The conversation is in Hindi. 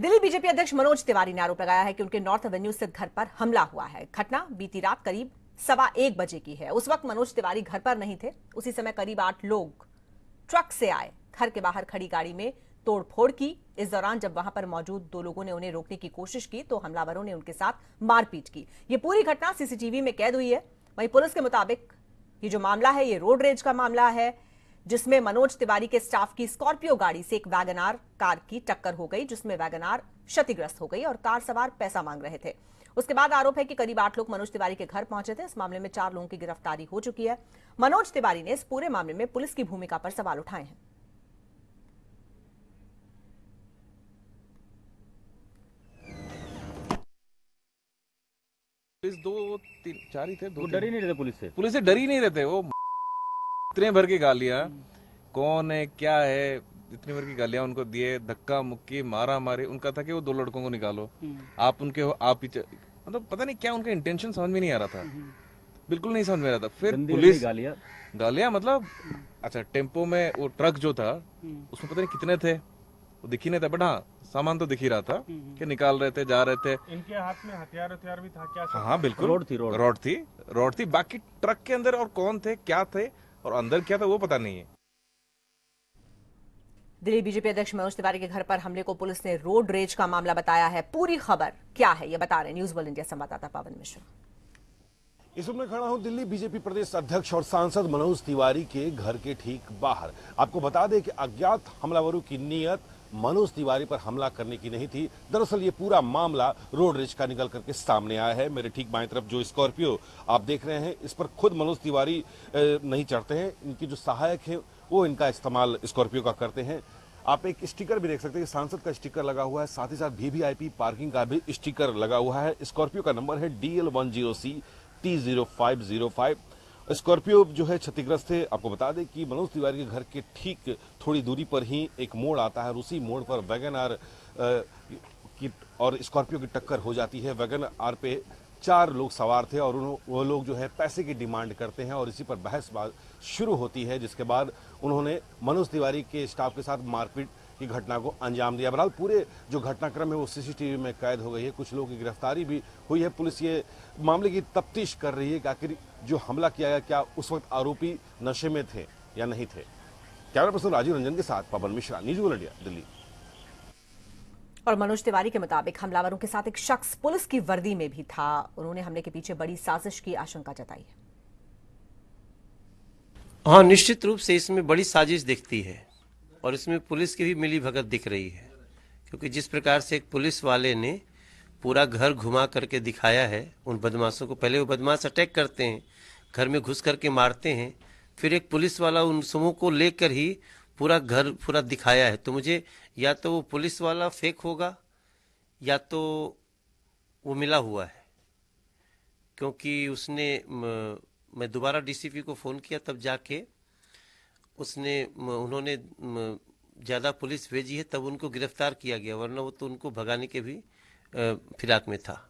दिल्ली बीजेपी अध्यक्ष मनोज तिवारी ने आरोप लगाया है कि उनके नॉर्थ एवेन्यू स्थित घर पर हमला हुआ है घटना बीती रात करीब सवा एक बजे की है उस वक्त मनोज तिवारी घर पर नहीं थे उसी समय करीब आठ लोग ट्रक से आए घर के बाहर खड़ी गाड़ी में तोड़फोड़ की इस दौरान जब वहां पर मौजूद दो लोगों ने उन्हें रोकने की कोशिश की तो हमलावरों ने उनके साथ मारपीट की यह पूरी घटना सीसीटीवी में कैद हुई है वहीं पुलिस के मुताबिक ये जो मामला है ये रोड रेज का मामला है जिसमें मनोज तिवारी के स्टाफ की स्कॉर्पियो गाड़ी से एक वैगनार कार की टक्कर हो गई जिसमें वैगनार क्षतिग्रस्त हो गई और कार सवार पैसा मांग रहे थे उसके बाद आरोप है कि करीब आठ लोग मनोज तिवारी के घर पहुंचे थे इस मामले में चार लोगों की गिरफ्तारी हो चुकी है मनोज तिवारी ने इस पूरे मामले में पुलिस की भूमिका पर सवाल उठाए हैं पुलिस दो तीन चार ही थे दो डर ही नहीं रहते पुलिस से पुलिस से डर ही नहीं रहते वो इतने भर की गालियां कौन है क्या है इतनी भर की गालियां उनको दिए धक्का मुक्की मारा मारे उनका था कि वो दो लड़कों को निकालो हम्म। आप उनके हो आप ही मतलब पता नहीं क्या उनका इंटेंशन समझ में नहीं आ रहा था हम्म। बिल्कुल नहीं समझ में आ रहा था फिर पुलिस गालियां गालियां मतलब हम्म। अच्छा टेम्पो में वो ट्रक जो था उसमें पता नहीं कितने थे वो दिखी नहीं था बट हाँ सामान तो दिख ही रहा था कि निकाल रहे थे जा रहे थे इनके हाथ में हथियार हथियार भी था क्या हाँ, हाँ बिल्कुल रोड थी रोड थी रोड थी बाकी ट्रक के अंदर और कौन थे क्या थे और अंदर क्या था वो पता नहीं है दिल्ली बीजेपी अध्यक्ष मनोज तिवारी के घर पर हमले को पुलिस ने रोड रेज का मामला बताया है पूरी खबर क्या है ये बता रहे न्यूज वर्ल्ड इंडिया संवाददाता पवन मिश्रा इस समय खड़ा हूं दिल्ली बीजेपी प्रदेश अध्यक्ष और सांसद मनोज तिवारी के घर के ठीक बाहर आपको बता दें कि अज्ञात हमलावरों की नीयत मनोज तिवारी पर हमला करने की नहीं थी दरअसल ये पूरा मामला रोड का निकल करके सामने आया है मेरे ठीक बाएं तरफ जो स्कॉर्पियो आप देख रहे हैं इस पर खुद मनोज तिवारी नहीं चढ़ते हैं इनकी जो सहायक है वो इनका इस्तेमाल स्कॉर्पियो का करते हैं आप एक स्टिकर भी देख सकते हैं सांसद का स्टिकर लगा हुआ है साथ ही साथ वीवीआईपी पार्किंग का भी स्टिकर लगा हुआ है स्कॉर्पियो का नंबर है D L one zero C T zero five zero five Scorpio जो है क्षतिग्रस्त है आपको बता दें कि मनोज तिवारी के घर के ठीक थोड़ी दूरी पर ही एक मोड़ आता है और उसी मोड़ पर वैगन आर की और स्कॉर्पियो की टक्कर हो जाती है वैगन आर पे चार लोग सवार थे और उन वो लोग जो है पैसे की डिमांड करते हैं और इसी पर बहस शुरू होती है जिसके बाद उन्होंने मनोज तिवारी के स्टाफ के साथ मारपीट की घटना को अंजाम दिया बहरहाल पूरे जो घटनाक्रम है वो सीसीटीवी में कैद हो गई है कुछ लोगों की गिरफ्तारी भी हुई है पुलिस ये मामले की तफ्तीश कर रही है कि आखिर जो हमला किया गया क्या उस वक्त आरोपी नशे में थे या नहीं थे कैमरा पर्सन राजीव रंजन के साथ पवन मिश्रा न्यूज इंडिया दिल्ली और मनोज तिवारी के मुताबिक हमलावरों के साथ एक शख्स पुलिस की वर्दी में भी था उन्होंने हमले के पीछे बड़ी साजिश की आशंका जताई है हाँ निश्चित रूप से इसमें बड़ी साजिश दिखती है और इसमें पुलिस की भी मिली भगत दिख रही है क्योंकि जिस प्रकार से एक पुलिस वाले ने पूरा घर घुमा करके दिखाया है उन बदमाशों को पहले वो बदमाश अटैक करते हैं घर में घुस करके मारते हैं फिर एक पुलिस वाला उन समूह को लेकर ही पूरा घर पूरा दिखाया है तो मुझे या तो वो पुलिस वाला फेक होगा या तो वो मिला हुआ है क्योंकि उसने मैं दोबारा डीसीपी को फ़ोन किया तब जाके उसने उन्होंने ज़्यादा पुलिस भेजी है तब उनको गिरफ्तार किया गया वरना वो तो उनको भगाने के भी फिराक में था